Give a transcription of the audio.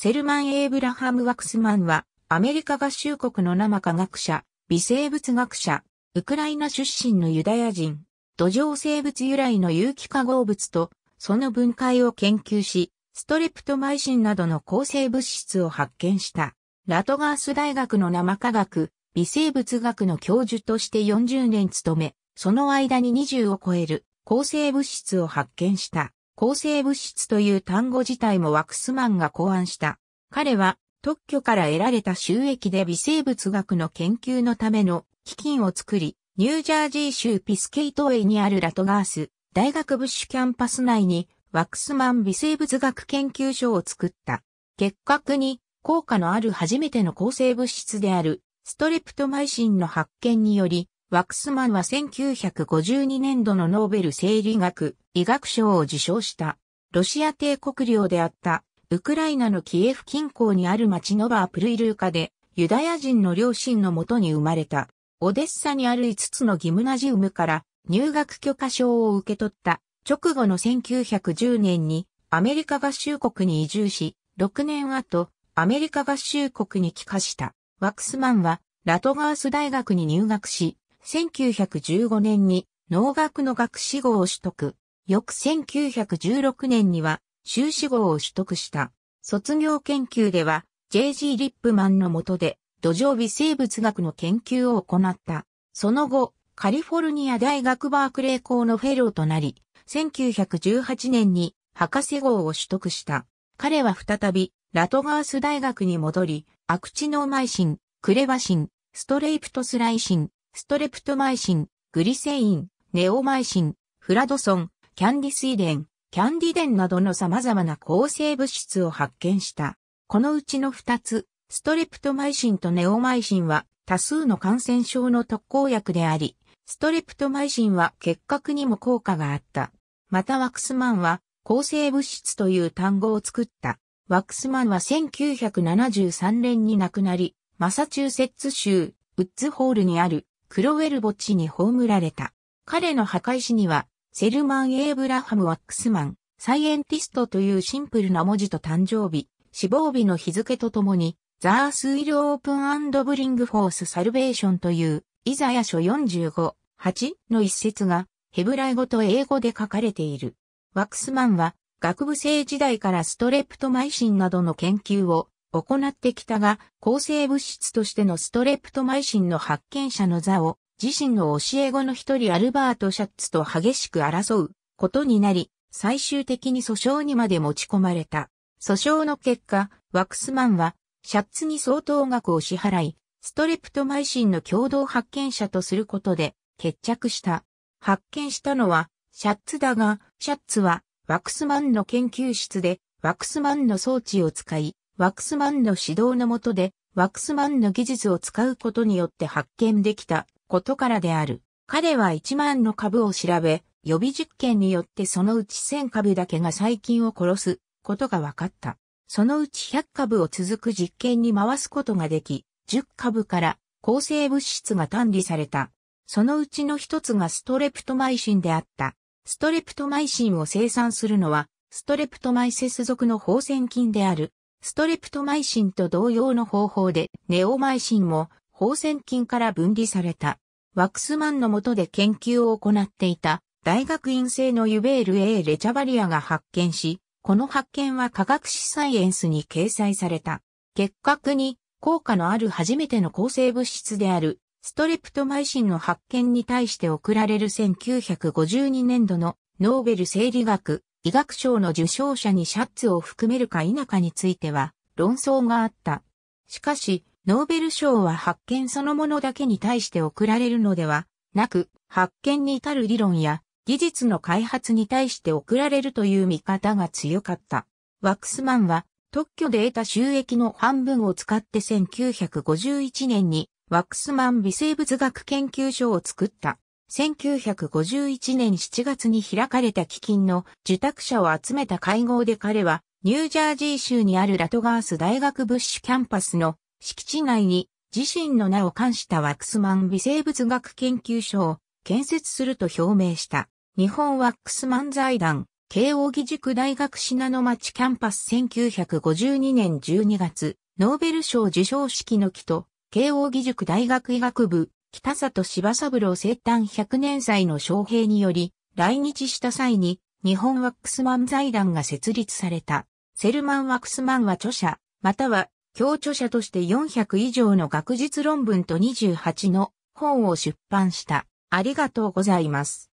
セルマン・エイブラハム・ワクスマンは、アメリカ合衆国の生科学者、微生物学者、ウクライナ出身のユダヤ人、土壌生物由来の有機化合物と、その分解を研究し、ストレプトマイシンなどの抗生物質を発見した。ラトガース大学の生科学、微生物学の教授として40年務め、その間に20を超える抗生物質を発見した。抗生物質という単語自体もワクスマンが考案した。彼は特許から得られた収益で微生物学の研究のための基金を作り、ニュージャージー州ピスケイトウェイにあるラトガース大学ブッシュキャンパス内にワクスマン微生物学研究所を作った。結核に効果のある初めての抗生物質であるストレプトマイシンの発見によりワクスマンは1952年度のノーベル生理学、医学賞を受賞した、ロシア帝国領であった、ウクライナのキエフ近郊にある町ノバープルイルーカで、ユダヤ人の両親のもとに生まれた、オデッサにある5つのギムナジウムから入学許可証を受け取った、直後の1910年にアメリカ合衆国に移住し、6年後、アメリカ合衆国に帰化した。ワクスマンは、ラトガース大学に入学し、1915年に農学の学士号を取得。翌1916年には修士号を取得した。卒業研究では J.G. リップマンの下で土壌微生物学の研究を行った。その後、カリフォルニア大学バークレー校のフェローとなり、1918年に博士号を取得した。彼は再びラトガース大学に戻り、アクチノーマイシン、クレバシン、ストレイプトスライシン、ストレプトマイシン、グリセイン、ネオマイシン、フラドソン、キャンディスイデン、キャンディデンなどの様々な抗生物質を発見した。このうちの2つ、ストレプトマイシンとネオマイシンは多数の感染症の特効薬であり、ストレプトマイシンは結核にも効果があった。またワックスマンは抗生物質という単語を作った。ワックスマンは1973年に亡くなり、マサチューセッツ州ウッズホールにあるクロウェル墓地に葬られた。彼の墓石には、セルマン・エイブラハム・ワックスマン、サイエンティストというシンプルな文字と誕生日、死亡日の日付とともに、ザースイル・オープン・アンド・ブリング・フォース・サルベーションという、イザヤ書45、8の一節が、ヘブライ語と英語で書かれている。ワックスマンは、学部生時代からストレプトマイシンなどの研究を行ってきたが、抗生物質としてのストレプトマイシンの発見者の座を、自身の教え子の一人アルバート・シャッツと激しく争うことになり、最終的に訴訟にまで持ち込まれた。訴訟の結果、ワックスマンは、シャッツに相当額を支払い、ストレプトマイシンの共同発見者とすることで、決着した。発見したのは、シャッツだが、シャッツは、ワックスマンの研究室で、ワックスマンの装置を使い、ワックスマンの指導のもとで、ワックスマンの技術を使うことによって発見できたことからである。彼は1万の株を調べ、予備実験によってそのうち1000株だけが細菌を殺すことが分かった。そのうち100株を続く実験に回すことができ、10株から抗生物質が単理された。そのうちの一つがストレプトマイシンであった。ストレプトマイシンを生産するのは、ストレプトマイセス属の放線菌である。ストレプトマイシンと同様の方法でネオマイシンも放線菌から分離された。ワックスマンの下で研究を行っていた大学院生のユベール A レチャバリアが発見し、この発見は科学史サイエンスに掲載された。結核に効果のある初めての抗生物質であるストレプトマイシンの発見に対して贈られる1952年度のノーベル生理学医学賞の受賞者にシャッツを含めるか否かについては論争があった。しかし、ノーベル賞は発見そのものだけに対して贈られるのではなく、発見に至る理論や技術の開発に対して贈られるという見方が強かった。ワックスマンは特許で得た収益の半分を使って1951年にワックスマン微生物学研究所を作った。1951年7月に開かれた基金の受託者を集めた会合で彼は、ニュージャージー州にあるラトガース大学ブッシュキャンパスの敷地内に自身の名を冠したワックスマン微生物学研究所を建設すると表明した。日本ワックスマン財団、慶応義塾大学品の町キャンパス1952年12月、ノーベル賞受賞式の木と、慶応義塾大学医学部、北里柴三郎生誕100年祭の招聘により、来日した際に、日本ワックスマン財団が設立された。セルマン・ワックスマンは著者、または、共著者として400以上の学術論文と28の本を出版した。ありがとうございます。